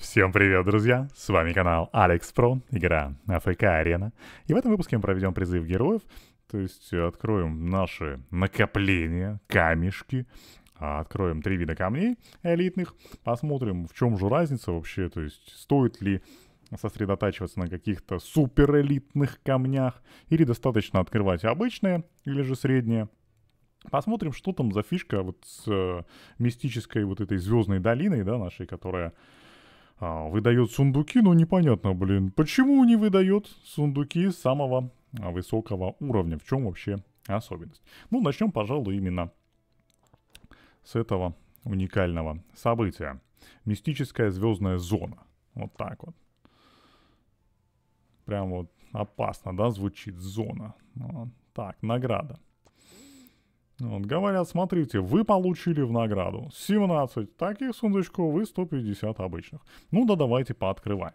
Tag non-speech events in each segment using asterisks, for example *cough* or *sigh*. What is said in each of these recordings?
Всем привет, друзья! С вами канал Алекс Про, игра АФК Арена. И в этом выпуске мы проведем призыв героев, то есть э, откроем наши накопления, камешки, а, откроем три вида камней элитных, посмотрим, в чем же разница вообще, то есть стоит ли сосредотачиваться на каких-то суперэлитных камнях, или достаточно открывать обычные, или же средние. Посмотрим, что там за фишка вот с э, мистической вот этой звездной долиной, да, нашей, которая а, выдает сундуки, но непонятно, блин, почему не выдает сундуки самого а, высокого уровня, в чем вообще особенность. Ну, начнем, пожалуй, именно с этого уникального события. Мистическая звездная зона. Вот так вот. Прям вот опасно, да, звучит зона. Вот. Так, награда. Вот, говорят, смотрите, вы получили в награду 17 таких сундучков и 150 обычных. Ну да давайте пооткрываем.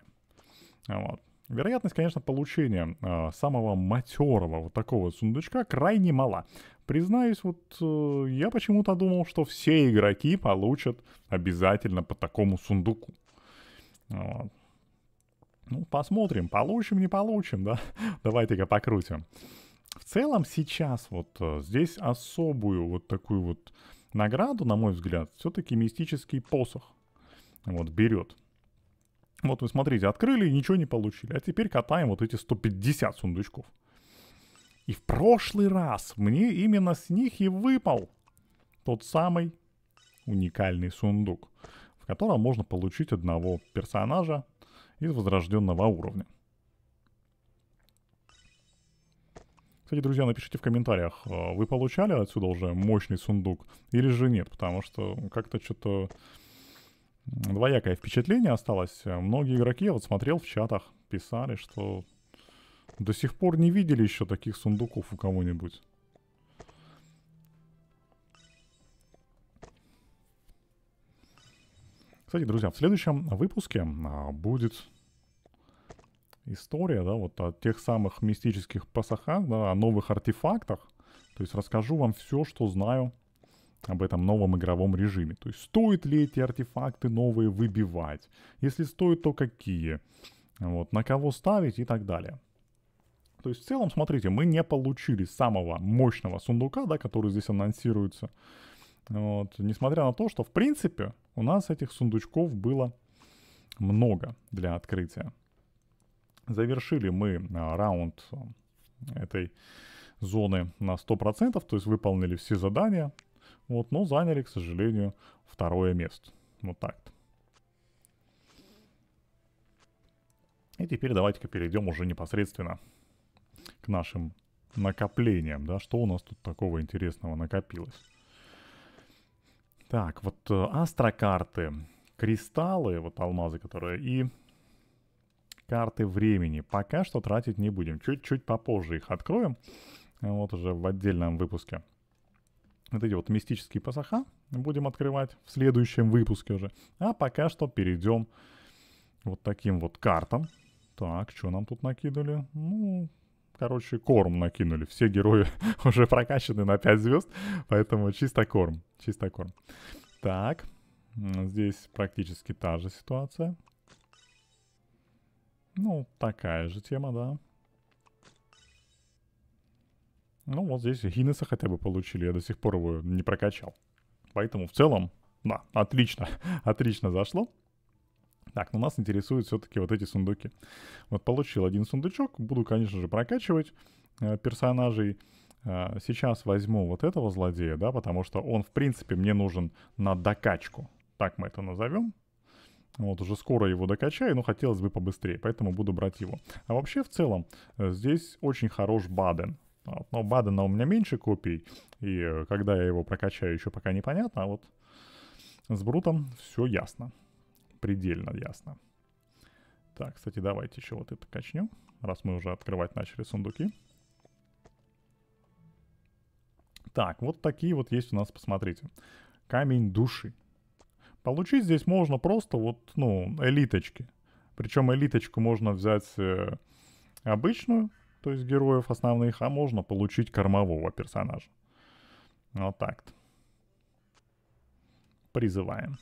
Вот. Вероятность, конечно, получения э, самого матерого вот такого сундучка крайне мала. Признаюсь, вот э, я почему-то думал, что все игроки получат обязательно по такому сундуку. Вот. Ну, посмотрим, получим, не получим, да? *laughs* Давайте-ка покрутим в целом сейчас вот э, здесь особую вот такую вот награду, на мой взгляд, все-таки мистический посох вот берет. Вот вы смотрите, открыли и ничего не получили. А теперь катаем вот эти 150 сундучков. И в прошлый раз мне именно с них и выпал тот самый уникальный сундук, в котором можно получить одного персонажа из возрожденного уровня. Кстати, друзья, напишите в комментариях, э, вы получали отсюда уже мощный сундук или же нет, потому что как-то что-то двоякое впечатление осталось. Многие игроки, я вот смотрел в чатах, писали, что до сих пор не видели еще таких сундуков у кого-нибудь. Кстати, друзья, в следующем выпуске а, будет история, да, вот о тех самых мистических пасахах, да, о новых артефактах. То есть расскажу вам все, что знаю об этом новом игровом режиме. То есть стоит ли эти артефакты новые выбивать? Если стоит, то какие? Вот, на кого ставить и так далее. То есть в целом, смотрите, мы не получили самого мощного сундука, да, который здесь анонсируется. Вот, несмотря на то, что в принципе у нас этих сундучков было много для открытия. Завершили мы а, раунд а, этой зоны на 100%, то есть выполнили все задания, вот, но заняли, к сожалению, второе место. Вот так-то. И теперь давайте-ка перейдем уже непосредственно к нашим накоплениям, да, что у нас тут такого интересного накопилось. Так, вот э, астрокарты, кристаллы, вот алмазы, которые, и карты времени. Пока что тратить не будем. Чуть-чуть попозже их откроем. Вот уже в отдельном выпуске. Вот эти вот мистические пасаха будем открывать в следующем выпуске уже. А пока что перейдем вот таким вот картам. Так, что нам тут накидали? Ну, короче, корм накинули. Все герои *laughs* уже прокачаны на 5 звезд, поэтому чисто корм, чисто корм. Так, здесь практически та же ситуация. Ну, такая же тема, да. Ну, вот здесь Гиннеса хотя бы получили, я до сих пор его не прокачал. Поэтому в целом, да, отлично, *laughs* отлично зашло. Так, ну нас интересуют все-таки вот эти сундуки. Вот получил один сундучок, буду, конечно же, прокачивать э, персонажей. Э, сейчас возьму вот этого злодея, да, потому что он, в принципе, мне нужен на докачку. Так мы это назовем. Вот, уже скоро его докачаю, но хотелось бы побыстрее, поэтому буду брать его. А вообще, в целом, э, здесь очень хорош Баден. но Бадена у меня меньше копий, и э, когда я его прокачаю, еще пока непонятно, а вот с Брутом все ясно. Предельно ясно. Так, кстати, давайте еще вот это качнем, раз мы уже открывать начали сундуки. Так, вот такие вот есть у нас, посмотрите. Камень души. Получить здесь можно просто вот, ну, элиточки. Причем элиточку можно взять э, обычную, то есть героев основных, а можно получить кормового персонажа. Вот так-то. Призываем.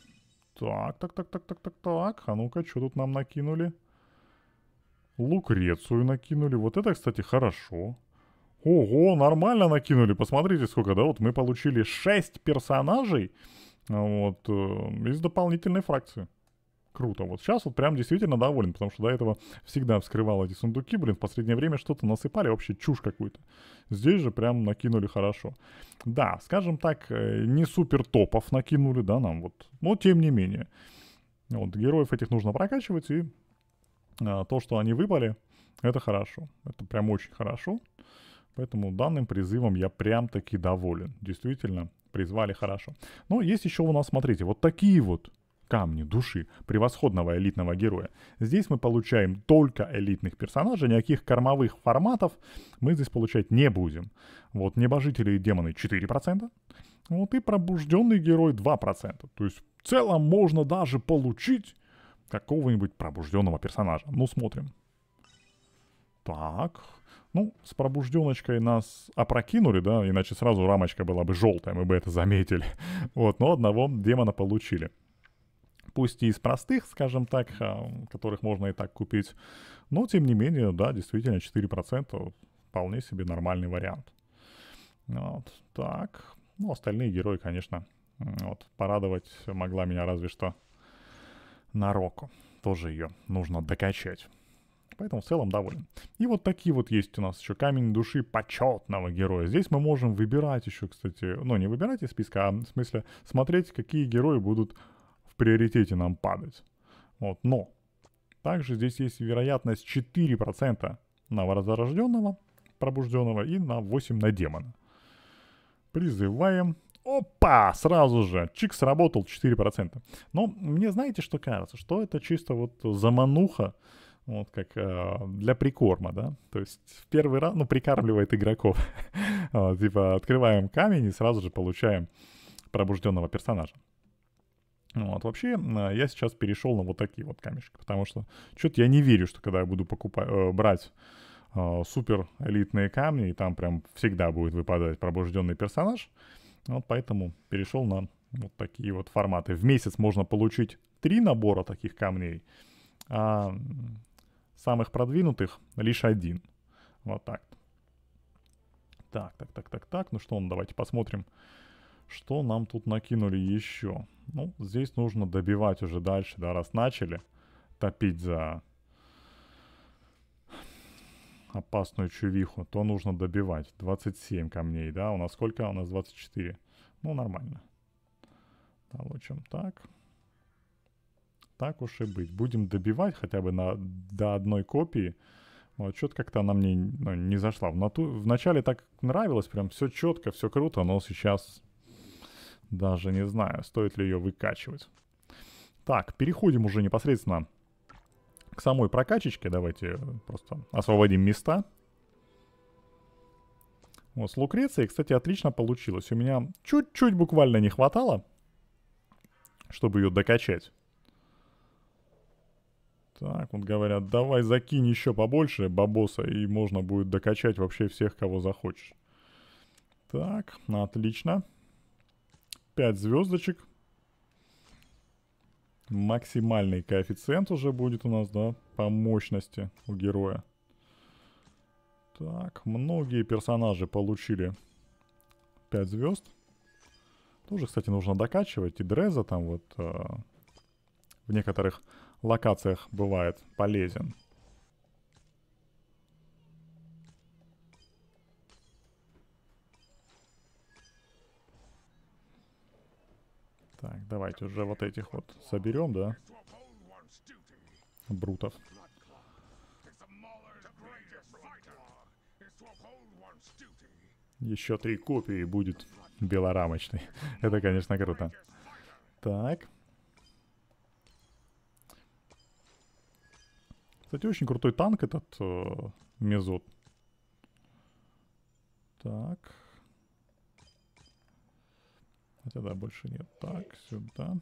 Так, так, так, так, так, так, так. А ну-ка, что тут нам накинули? Лукрецию накинули. Вот это, кстати, хорошо. Ого, нормально накинули. Посмотрите, сколько, да? Вот мы получили 6 персонажей вот, э, из дополнительной фракции. Круто. Вот сейчас вот прям действительно доволен, потому что до этого всегда вскрывал эти сундуки, блин, в последнее время что-то насыпали, вообще чушь какую-то. Здесь же прям накинули хорошо. Да, скажем так, э, не супер топов накинули, да, нам вот, но тем не менее. Вот, героев этих нужно прокачивать, и а, то, что они выпали, это хорошо. Это прям очень хорошо. Поэтому данным призывом я прям таки доволен. Действительно, призвали, хорошо. Но есть еще у нас, смотрите, вот такие вот камни души превосходного элитного героя. Здесь мы получаем только элитных персонажей, никаких кормовых форматов мы здесь получать не будем. Вот небожители и демоны 4%, вот и пробужденный герой 2%. То есть в целом можно даже получить какого-нибудь пробужденного персонажа. Ну, смотрим. Так, ну, с пробужденочкой нас опрокинули, да, иначе сразу рамочка была бы желтая, мы бы это заметили. *laughs* Вот, но одного демона получили. Пусть и из простых, скажем так, а, которых можно и так купить, но тем не менее, да, действительно, 4% вполне себе нормальный вариант. Вот, так. Ну, остальные герои, конечно, вот, порадовать могла меня разве что Нароку. Тоже ее нужно докачать. Поэтому в целом доволен. И вот такие вот есть у нас еще камень души почетного героя. Здесь мы можем выбирать еще, кстати, ну не выбирать из списка, а в смысле смотреть, какие герои будут в приоритете нам падать. Вот, но также здесь есть вероятность 4% возрожденного пробужденного и на 8 на демона. Призываем. Опа! Сразу же. Чик сработал 4%. Но мне знаете, что кажется? Что это чисто вот замануха, вот как а, для прикорма, да, то есть в первый раз, ну, прикармливает игроков, *laughs* а, типа открываем камень и сразу же получаем пробужденного персонажа. Вот, вообще, а, я сейчас перешел на вот такие вот камешки, потому что что-то я не верю, что когда я буду покупать, э, брать супер элитные камни, и там прям всегда будет выпадать пробужденный персонаж, вот поэтому перешел на вот такие вот форматы. В месяц можно получить три набора таких камней, а самых продвинутых лишь один. Вот так. Так, так, так, так, так. Ну что, ну давайте посмотрим, что нам тут накинули еще. Ну, здесь нужно добивать уже дальше, да, раз начали топить за опасную чувиху, то нужно добивать. 27 камней, да? У нас сколько? У нас 24. Ну, нормально. Получим так. Так уж и быть. Будем добивать хотя бы на, до одной копии. Вот, что-то как-то она мне ну, не зашла. В нату... Вначале так нравилось, прям все четко, все круто, но сейчас даже не знаю, стоит ли ее выкачивать. Так, переходим уже непосредственно к самой прокачечке. Давайте э, просто освободим места. Вот, с Лукрецией, кстати, отлично получилось. У меня чуть-чуть буквально не хватало, чтобы ее докачать. Так, вот говорят, давай закинь еще побольше бабоса, и можно будет докачать вообще всех, кого захочешь. Так, отлично. Пять звездочек. Максимальный коэффициент уже будет у нас, да, по мощности у героя. Так, многие персонажи получили 5 звезд. Тоже, кстати, нужно докачивать. И Дреза там вот э, в некоторых локациях бывает полезен. Так, давайте уже вот этих вот соберем, да? Брутов. Еще три копии будет белорамочный. *laughs* Это, конечно, круто. Так. Кстати, очень крутой танк этот э, Мезот. Так. Хотя да, больше нет. Так, сюда.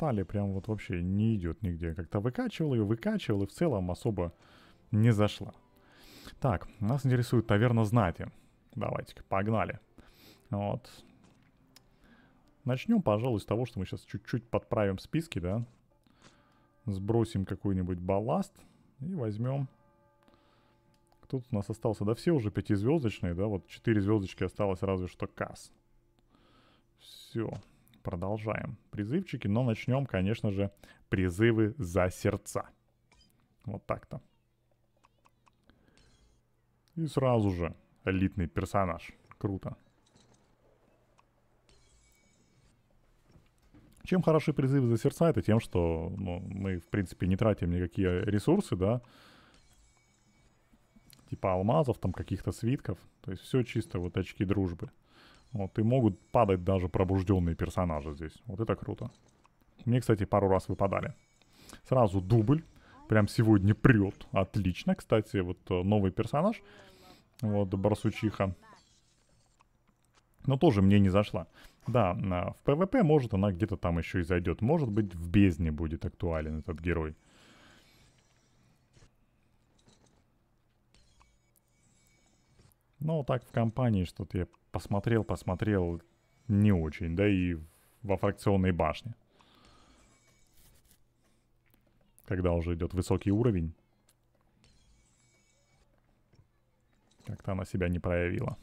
стали прям вот вообще не идет нигде. Как-то выкачивал ее, выкачивал и в целом особо не зашла. Так, нас интересует таверна знати. Давайте-ка, погнали. Вот. Начнем, пожалуй, с того, что мы сейчас чуть-чуть подправим списки, да. Сбросим какой-нибудь балласт и возьмем... Кто тут у нас остался? Да все уже пятизвездочные, да, вот четыре звездочки осталось разве что касс. Все, продолжаем призывчики, но начнем, конечно же, призывы за сердца. Вот так-то. И сразу же элитный персонаж. Круто. Чем хороши призывы за сердца? Это тем, что ну, мы, в принципе, не тратим никакие ресурсы, да, типа алмазов, там каких-то свитков. То есть все чисто вот очки дружбы. Вот, и могут падать даже пробужденные персонажи здесь. Вот это круто. Мне, кстати, пару раз выпадали. Сразу дубль. Прям сегодня прет. Отлично, кстати, вот э, новый персонаж. Вот, барсучиха. Но тоже мне не зашла. Да, в ПВП, может, она где-то там еще и зайдет. Может быть, в бездне будет актуален этот герой. Ну, так в компании что-то я посмотрел, посмотрел не очень, да и во фракционной башне. Когда уже идет высокий уровень. Как-то она себя не проявила.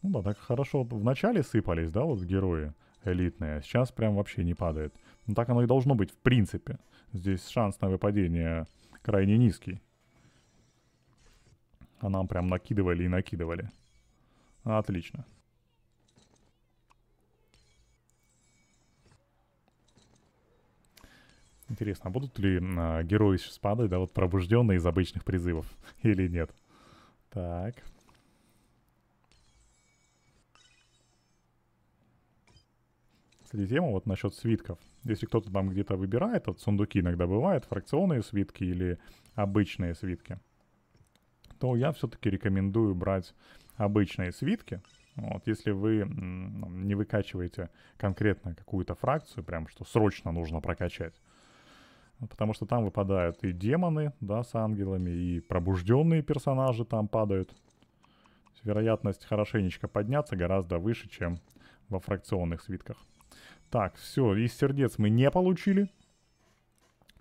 Ну да, так хорошо в начале сыпались, да, вот герои элитные. А сейчас прям вообще не падает. Ну, так оно и должно быть, в принципе. Здесь шанс на выпадение крайне низкий. А нам прям накидывали и накидывали. Отлично. Интересно, а будут ли э, герои сейчас падать, да, вот пробужденные из обычных призывов *laughs* или нет? Так, кстати, тему вот насчет свитков. Если кто-то там где-то выбирает, вот сундуки иногда бывают, фракционные свитки или обычные свитки, то я все-таки рекомендую брать обычные свитки. Вот, если вы не выкачиваете конкретно какую-то фракцию, прям что срочно нужно прокачать, потому что там выпадают и демоны, да, с ангелами, и пробужденные персонажи там падают. Вероятность хорошенечко подняться гораздо выше, чем во фракционных свитках. Так, все, из сердец мы не получили.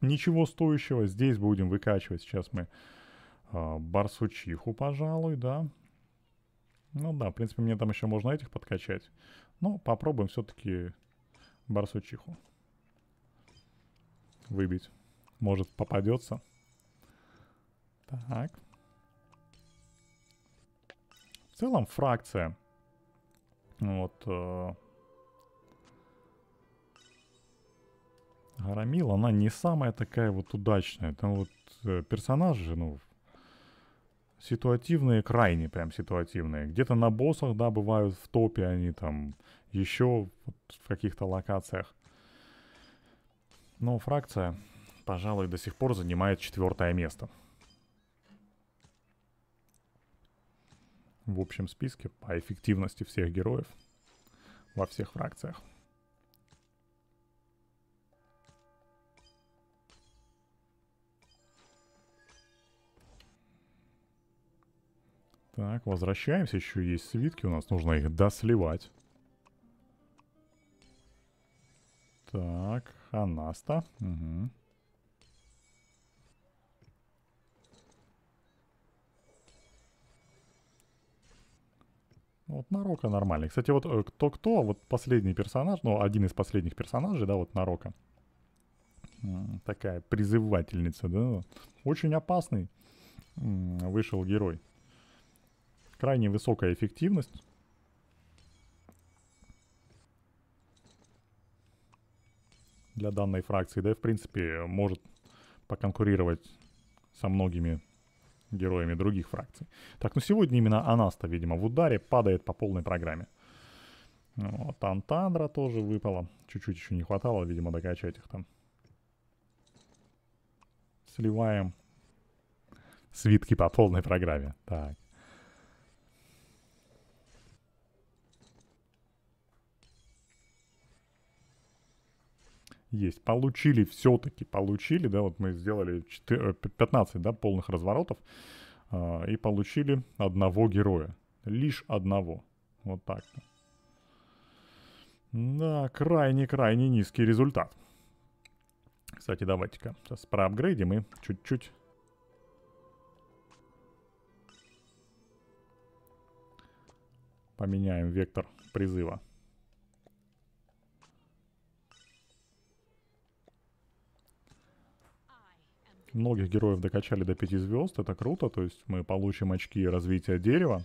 Ничего стоящего. Здесь будем выкачивать. Сейчас мы э, барсучиху, пожалуй, да. Ну да, в принципе, мне там еще можно этих подкачать. Но попробуем все-таки барсучиху выбить. Может, попадется. Так. В целом, фракция. Вот. Э, Арамил она не самая такая вот удачная. Там вот э, персонажи, ну, ситуативные, крайне прям ситуативные. Где-то на боссах, да, бывают в топе они там, еще вот в каких-то локациях. Но фракция, пожалуй, до сих пор занимает четвертое место. В общем списке по эффективности всех героев во всех фракциях. Так, возвращаемся. Еще есть свитки у нас. Нужно их досливать. Так, Анаста. Угу. Вот Нарока нормальный. Кстати, вот э, кто-кто, а вот последний персонаж, ну, один из последних персонажей, да, вот Нарока. Такая призывательница, да. Очень опасный вышел герой крайне высокая эффективность. Для данной фракции, да и в принципе может поконкурировать со многими героями других фракций. Так, ну сегодня именно Анаста, видимо, в ударе падает по полной программе. Вот, Антандра тоже выпала. Чуть-чуть еще не хватало, видимо, докачать их там. Сливаем свитки по полной программе. Так. есть. Получили все-таки, получили, да, вот мы сделали 4, 15, э, да, полных разворотов э, и получили одного героя. Лишь одного. Вот так Да, крайне-крайне низкий результат. Кстати, давайте-ка сейчас проапгрейдим и чуть-чуть... Поменяем вектор призыва. многих героев докачали до 5 звезд, это круто, то есть мы получим очки развития дерева.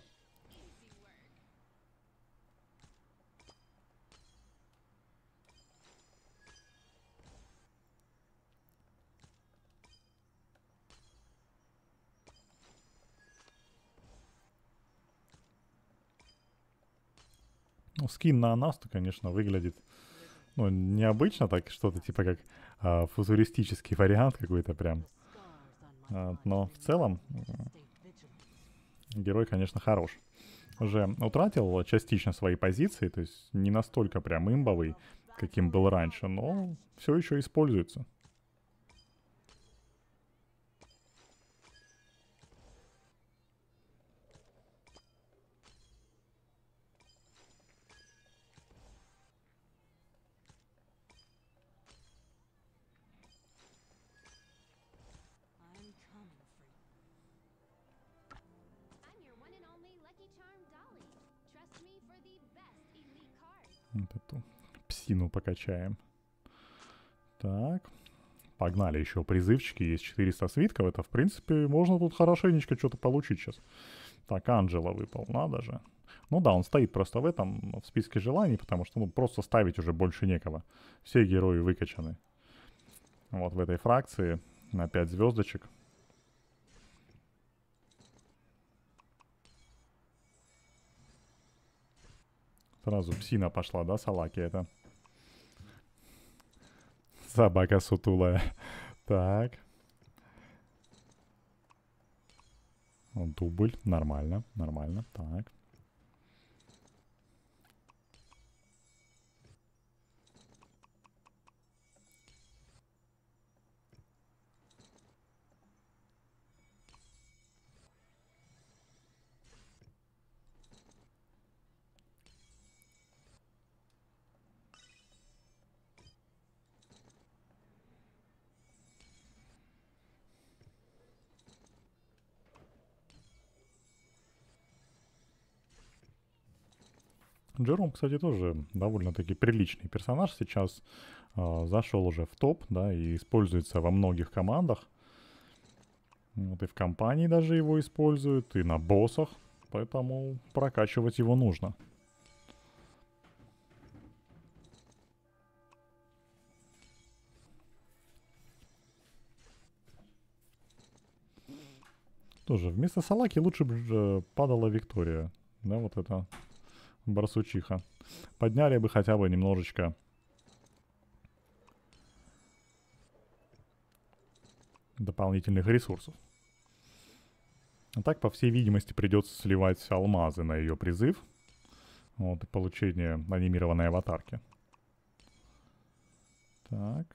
Ну, скин на Анасту, конечно, выглядит ну, необычно, так что-то типа как э, футуристический вариант какой-то прям. Э, но в целом герой, конечно, хорош. Уже утратил частично свои позиции, то есть не настолько прям имбовый, каким был раньше, но все еще используется. Вот эту псину покачаем. Так. Погнали еще призывчики. Есть 400 свитков. Это, в принципе, можно тут хорошенечко что-то получить сейчас. Так, Анджела выпал. Надо же. Ну да, он стоит просто в этом, в списке желаний, потому что ну, просто ставить уже больше некого. Все герои выкачаны. Вот в этой фракции на 5 звездочек. Сразу псина пошла, да, салаки это? Собака сутулая. *laughs* Так. Дубль. Нормально, нормально. Так. Джером, кстати, тоже довольно-таки приличный персонаж сейчас. Э, зашел уже в топ, да, и используется во многих командах. Вот и в компании даже его используют, и на боссах. Поэтому прокачивать его нужно. Тоже вместо Салаки лучше бы э, падала Виктория. Да, вот это барсучиха. Подняли бы хотя бы немножечко. дополнительных ресурсов. А так, по всей видимости, придется сливать алмазы на ее призыв. Вот, и получение анимированной аватарки. Так.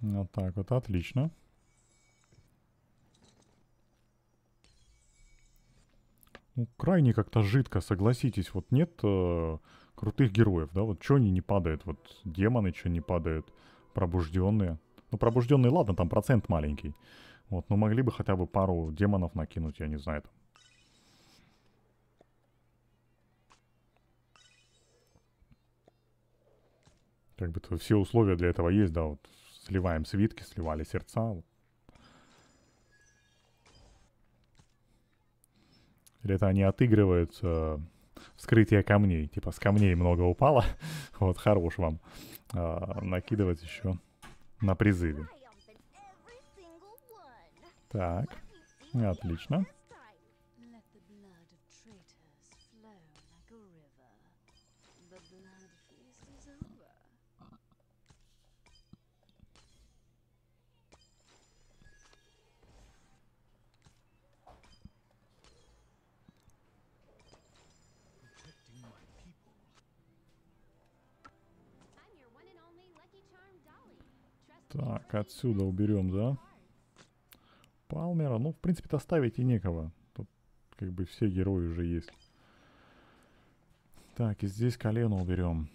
Вот так вот, отлично. Отлично. ну, крайне как-то жидко, согласитесь. Вот нет э, крутых героев, да? Вот что они не падают? Вот демоны что не падают? Пробужденные. Ну, пробужденные, ладно, там процент маленький. Вот, но могли бы хотя бы пару демонов накинуть, я не знаю. Там. Как бы то все условия для этого есть, да, вот сливаем свитки, сливали сердца, вот Или это они отыгрывают э, вскрытие камней. Типа с камней много упало. *laughs* вот, хорош вам э, накидывать еще на призыве. Так, отлично. Так, отсюда уберем, да? Палмера. Ну, в принципе доставить и некого. Тут как бы все герои уже есть. Так, и здесь колено уберем.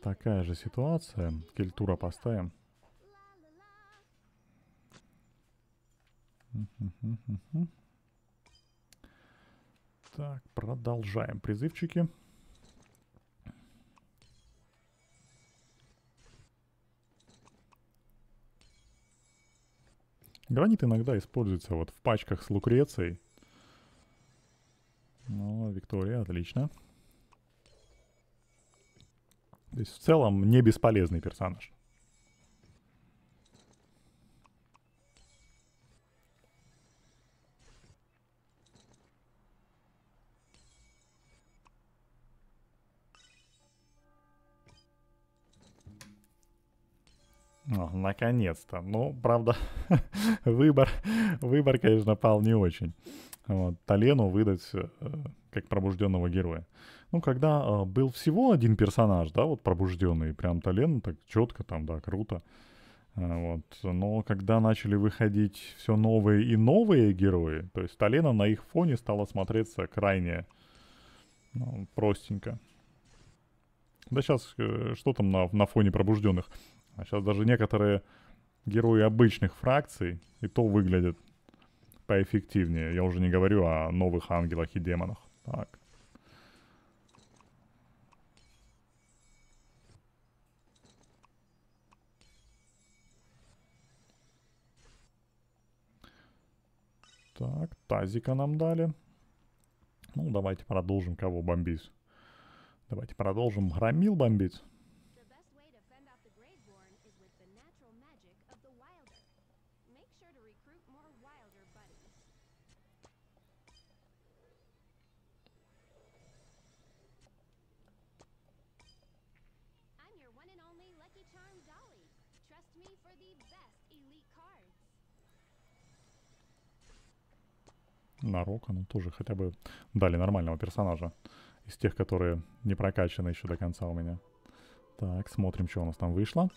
Такая же ситуация. Кельтура поставим. Так, продолжаем Призывчики. Гранит иногда используется вот в пачках с лукрецией. Ну, Виктория, отлично. То есть в целом не бесполезный персонаж. наконец-то. Ну, правда, *laughs* выбор, *laughs* выбор, конечно, пал не очень. Вот, Талену выдать э, как пробужденного героя. Ну, когда э, был всего один персонаж, да, вот пробужденный, прям Тален, так четко там, да, круто. Э, вот. Но когда начали выходить все новые и новые герои, то есть Талена на их фоне стала смотреться крайне ну, простенько. Да сейчас, что там на, на фоне пробужденных? А сейчас даже некоторые Герои обычных фракций и то выглядят поэффективнее. Я уже не говорю о новых ангелах и демонах. Так. Так, тазика нам дали. Ну, давайте продолжим, кого бомбить. Давайте продолжим. Громил бомбить. на Рока, ну тоже хотя бы дали нормального персонажа. Из тех, которые не прокачаны еще до конца у меня. Так, смотрим, что у нас там вышло.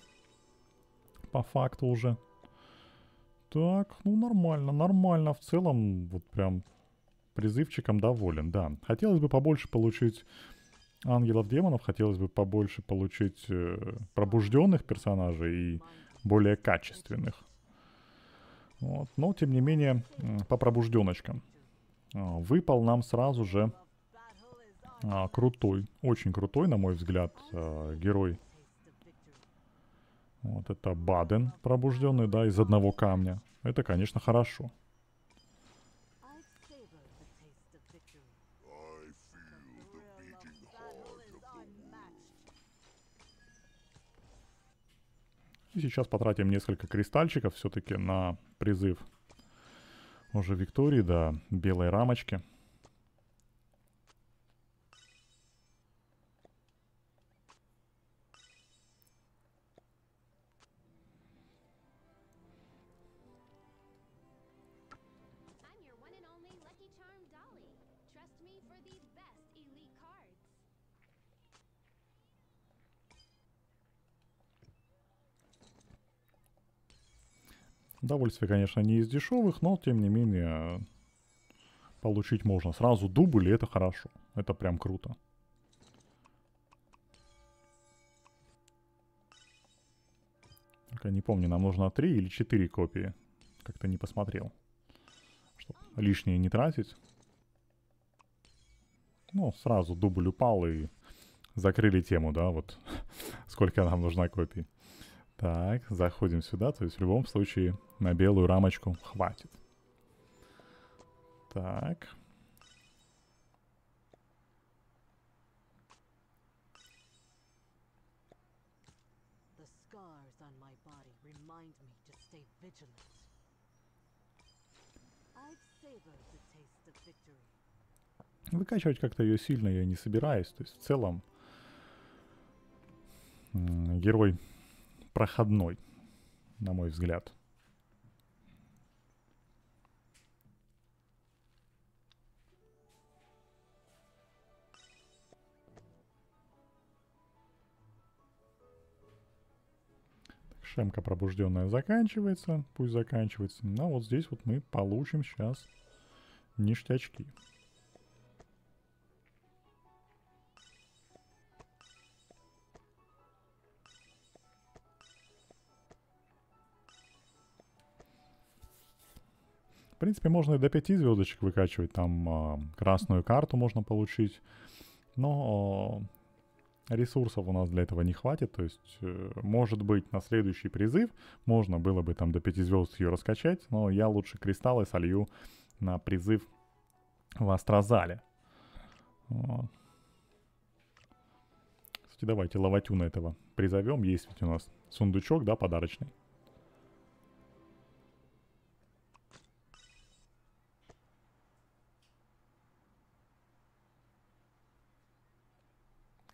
По факту уже. Так, ну нормально, нормально. В целом, вот прям призывчиком доволен, да. Хотелось бы побольше получить ангелов-демонов, хотелось бы побольше получить э, пробужденных персонажей и более качественных. Вот. Но, тем не менее, по пробужденочкам. А, выпал нам сразу же а, крутой, очень крутой, на мой взгляд, а, герой. Вот это Баден пробужденный, да, из одного камня. Это, конечно, хорошо. И сейчас потратим несколько кристальчиков все-таки на призыв уже Виктории, да, белой рамочки. Удовольствие, конечно, не из дешевых, но тем не менее получить можно. Сразу дубль, и это хорошо. Это прям круто. Только не помню, нам нужно 3 или 4 копии. Как-то не посмотрел. Чтоб лишнее не тратить. Ну, сразу дубль упал и закрыли тему, да, вот *laughs* сколько нам нужна копий. Так, заходим сюда, то есть в любом случае на белую рамочку хватит. Так. Выкачивать как-то ее сильно я не собираюсь. То есть в целом герой проходной, на мой взгляд. Шемка пробужденная заканчивается, пусть заканчивается. Но ну, вот здесь вот мы получим сейчас ништячки. принципе, можно и до 5 звездочек выкачивать, там э, красную карту можно получить, но э, ресурсов у нас для этого не хватит, то есть, э, может быть, на следующий призыв можно было бы там до 5 звезд ее раскачать, но я лучше кристаллы солью на призыв в Астрозале. Вот. А. Кстати, давайте лаватюна этого призовем, есть ведь у нас сундучок, да, подарочный.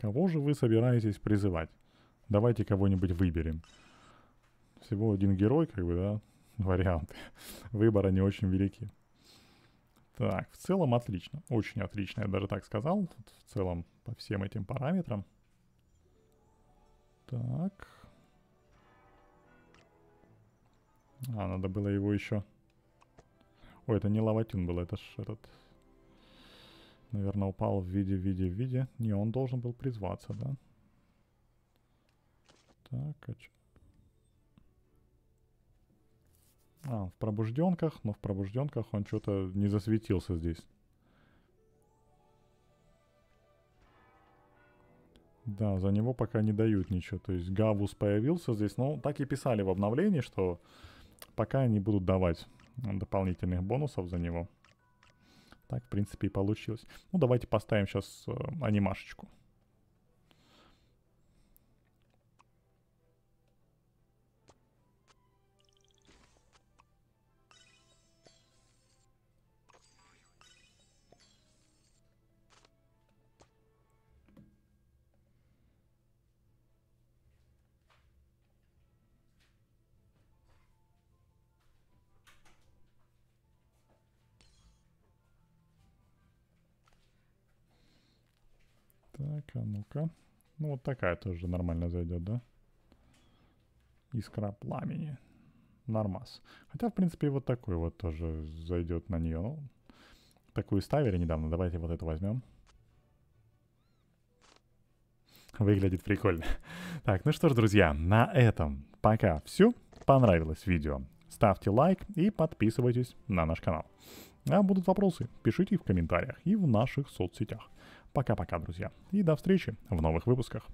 Кого же вы собираетесь призывать? Давайте кого-нибудь выберем. Всего один герой, как бы, да? *laughs* Варианты. Выбора не очень велики. Так, в целом отлично. Очень отлично, я даже так сказал. Тут в целом по всем этим параметрам. Так. А, надо было его еще... Ой, это не лаватюн был, это ж этот... Наверное, упал в виде, в виде, в виде. Не, он должен был призваться, да? Так, а чё? А, в пробужденках, но в пробужденках он что-то не засветился здесь. Да, за него пока не дают ничего. То есть Гавус появился здесь. но так и писали в обновлении, что пока не будут давать дополнительных бонусов за него. Так, в принципе, и получилось. Ну, давайте поставим сейчас э, анимашечку. Ну-ка, ну-ка. Ну вот такая тоже нормально зайдет, да? Искра пламени. Нормас. Хотя, в принципе, и вот такой вот тоже зайдет на нее. Ну, такую ставили недавно. Давайте вот эту возьмем. Выглядит прикольно. *laughs* Так, ну что ж, друзья, на этом пока все. Понравилось видео, ставьте лайк и подписывайтесь на наш канал. А будут вопросы, пишите в комментариях и в наших соцсетях. Пока-пока, друзья, и до встречи в новых выпусках.